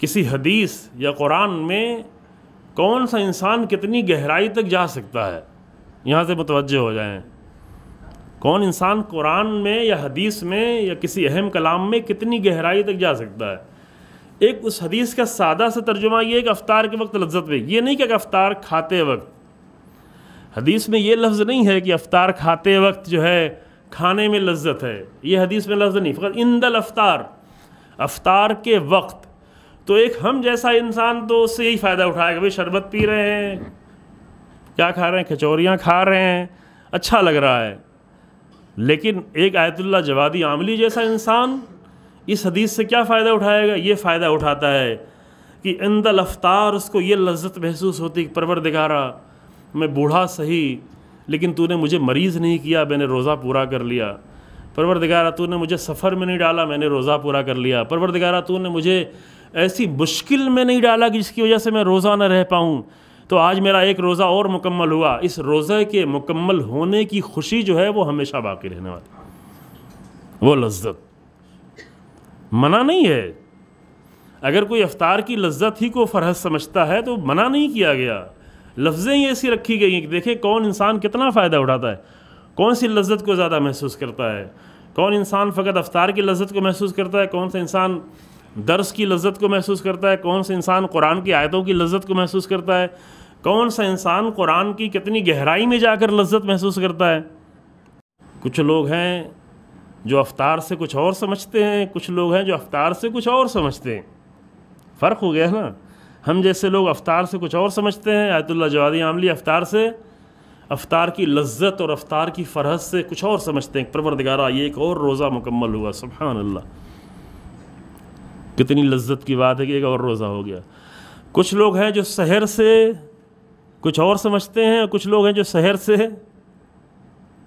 किसी हदीस या कुरान में कौन सा इंसान कितनी गहराई तक जा सकता है यहाँ से मुतवजह हो जाएं कौन इंसान कुरान में या हदीस में या किसी अहम कलाम में कितनी गहराई तक जा सकता है एक उस हदीस का सादा सा तर्जुमा ये कि अफ्तार के वक्त लज्जत में ये नहीं कि अफ्तार खाते वक्त हदीस में ये लफ्ज़ नहीं है कि अफ्तार खाते वक्त जो है खाने में लज्जत है ये हदीस में लफ्ज़ नहीं फ़कत इंदल अफ्तार अफ्तार के वक्त तो एक हम जैसा इंसान तो उससे यही फ़ायदा उठाएगा भाई शरबत पी रहे हैं क्या खा रहे हैं खिचौरियाँ खा रहे हैं अच्छा लग रहा है लेकिन एक आयतुल्ला जवादी आमली जैसा इंसान इस हदीस से क्या फ़ायदा उठाएगा ये फ़ायदा उठाता है कि इन अफ्तार उसको ये लज्जत महसूस होती कि परवर दिगारा मैं बूढ़ा सही लेकिन तूने मुझे मरीज़ नहीं किया मैंने रोज़ा पूरा कर लिया परवर दिगारा तूने मुझे सफ़र में नहीं डाला मैंने रोज़ा पूरा कर लिया परवर दिगारा तूने मुझे ऐसी मुश्किल में नहीं डाला कि जिसकी वजह से मैं रोज़ा न रह पाऊँ तो आज मेरा एक रोज़ा और मुकम्मल हुआ इस रोज़े के मुकम्मल होने की खुशी जो है वो हमेशा बाकी रहने वाली वो लज्जत मना नहीं है अगर कोई अफ्तार की लज्जत ही को फरहत समझता है तो मना नहीं किया गया लफ्ज़ें ही ऐसी रखी गई हैं कि देखें कौन इंसान कितना फ़ायदा उठाता है कौन सी लज्जत को ज़्यादा महसूस करता है कौन इंसान फ़कत अफ्तार की लज्जत को महसूस करता है कौन सा इंसान दर्स की लज्जत को महसूस करता है कौन सा इंसान कुरान की आयतों की लज्जत को महसूस करता है कौन सा इंसान कुरान की कितनी गहराई में जाकर लज्जत महसूस करता है कुछ लोग हैं जो अवतार से कुछ और समझते हैं कुछ लोग हैं जो अवतार से कुछ और समझते हैं फ़र्क हो गया है ना हम जैसे लोग अवतार से कुछ और समझते हैं आयतुल्ला जवादी आमली अवतार से अवतार की लज्जत और अवतार की फरहत से कुछ और समझते हैं परवरदगारा ये एक और रोज़ा मुकम्मल हुआ सुबहानल्ला कितनी लज्जत की बात है कि एक और रोज़ा हो गया कुछ लोग हैं जो शहर से कुछ और समझते हैं कुछ लोग हैं जो शहर से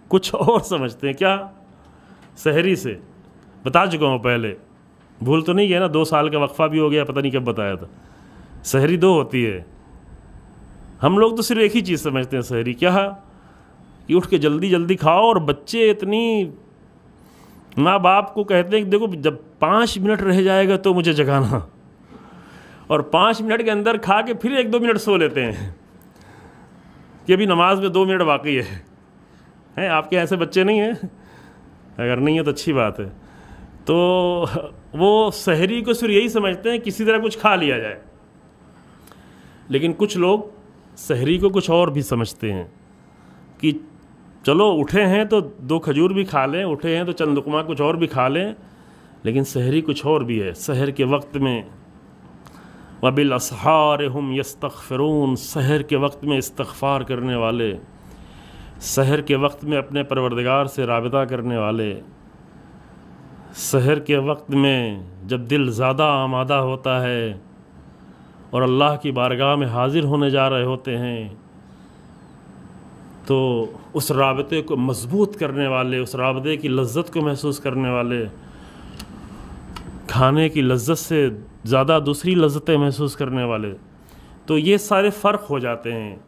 कुछ और समझते हैं क्या शहरी से बता चुका हूँ पहले भूल तो नहीं गया ना दो साल का वक्फा भी हो गया पता नहीं कब बताया था शहरी दो होती है हम लोग तो सिर्फ एक ही चीज़ समझते हैं शहरी क्या कि उठ के जल्दी जल्दी खाओ और बच्चे इतनी माँ बाप को कहते हैं कि देखो जब पाँच मिनट रह जाएगा तो मुझे जगाना और पाँच मिनट के अंदर खा के फिर एक दो मिनट सो लेते हैं कि अभी नमाज में दो मिनट बाकी है हैं आपके ऐसे बच्चे नहीं हैं अगर नहीं है तो अच्छी बात है तो वो शहरी को सिर्फ यही समझते हैं किसी तरह कुछ खा लिया जाए लेकिन कुछ लोग शहरी को कुछ और भी समझते हैं कि चलो उठे हैं तो दो खजूर भी खा लें उठे हैं तो चंद लुकमा कुछ और भी खा लें लेकिन शहरी कुछ और भी है शहर के वक्त में वबिल असहार हम यस्तफ़रून शहर के वक्त में इस्तफ़ार करने वाले शहर के वक्त में अपने परवरदगार से रबता करने वाले शहर के वक्त में जब दिल ज़्यादा आमादा होता है और अल्लाह की बारगाह में हाज़िर होने जा रहे होते हैं तो उस रबते को मजबूत करने वाले उस रबते की लज्जत को महसूस करने वाले खाने की लज्जत से ज़्यादा दूसरी लज्जतें महसूस करने वाले तो ये सारे फ़र्क हो जाते हैं